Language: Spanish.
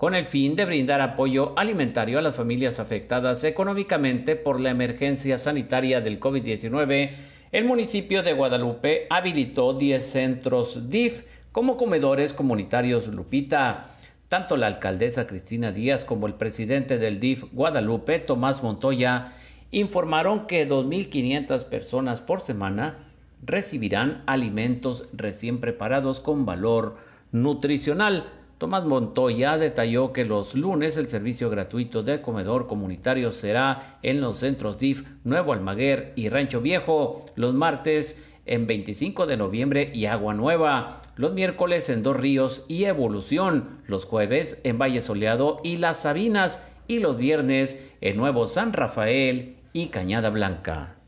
con el fin de brindar apoyo alimentario a las familias afectadas económicamente por la emergencia sanitaria del COVID-19, el municipio de Guadalupe habilitó 10 centros DIF como comedores comunitarios Lupita. Tanto la alcaldesa Cristina Díaz como el presidente del DIF Guadalupe, Tomás Montoya, informaron que 2.500 personas por semana recibirán alimentos recién preparados con valor nutricional. Tomás Montoya detalló que los lunes el servicio gratuito de comedor comunitario será en los centros DIF Nuevo Almaguer y Rancho Viejo, los martes en 25 de noviembre y Agua Nueva, los miércoles en Dos Ríos y Evolución, los jueves en Valle Soleado y Las Sabinas y los viernes en Nuevo San Rafael y Cañada Blanca.